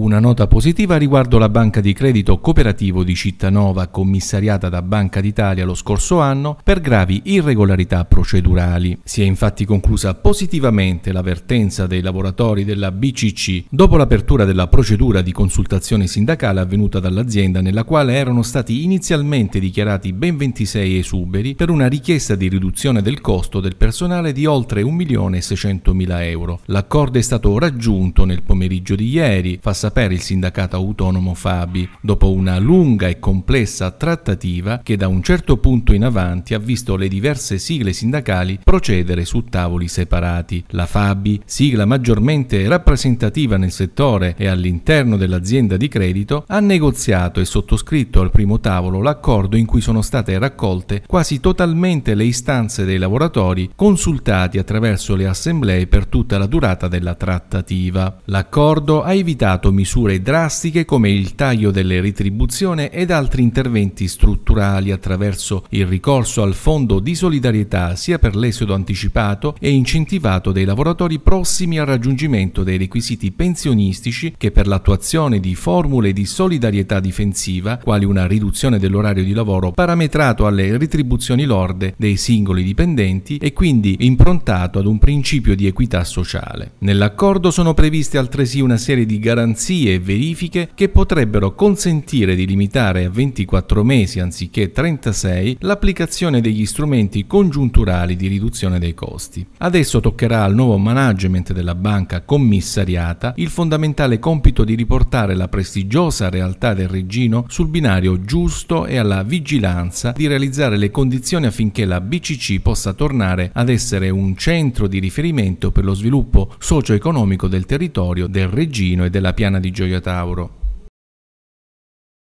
Una nota positiva riguardo la banca di credito cooperativo di Cittanova, commissariata da Banca d'Italia lo scorso anno per gravi irregolarità procedurali. Si è infatti conclusa positivamente l'avvertenza dei lavoratori della BCC dopo l'apertura della procedura di consultazione sindacale avvenuta dall'azienda nella quale erano stati inizialmente dichiarati ben 26 esuberi per una richiesta di riduzione del costo del personale di oltre 1.600.000 euro. L'accordo è stato raggiunto nel pomeriggio di ieri, fa sapere corsa per il sindacato autonomo Fabi, dopo una lunga e complessa trattativa che da un certo punto in avanti ha visto le diverse sigle sindacali procedere su tavoli separati. La Fabi, sigla maggiormente rappresentativa nel settore e all'interno dell'azienda di credito, ha negoziato e sottoscritto al primo tavolo l'accordo in cui sono state raccolte quasi totalmente le istanze dei lavoratori consultati attraverso le assemblee per tutta la durata della trattativa. L'accordo ha evitato misure drastiche come il taglio delle retribuzioni ed altri interventi strutturali attraverso il ricorso al fondo di solidarietà sia per l'esodo anticipato e incentivato dei lavoratori prossimi al raggiungimento dei requisiti pensionistici che per l'attuazione di formule di solidarietà difensiva, quali una riduzione dell'orario di lavoro parametrato alle retribuzioni lorde dei singoli dipendenti e quindi improntato ad un principio di equità sociale. Nell'accordo sono previste altresì una serie di garanzie perizie e verifiche che potrebbero consentire di limitare a 24 mesi anziché 36 l'applicazione degli strumenti congiunturali di riduzione dei costi. Adesso toccherà al nuovo management della banca commissariata il fondamentale compito di riportare la prestigiosa realtà del Regino sul binario giusto e alla vigilanza di realizzare le condizioni affinché la BCC possa tornare ad essere un centro di riferimento per lo sviluppo socio-economico del territorio del Regino e della piana di Gioia Tauro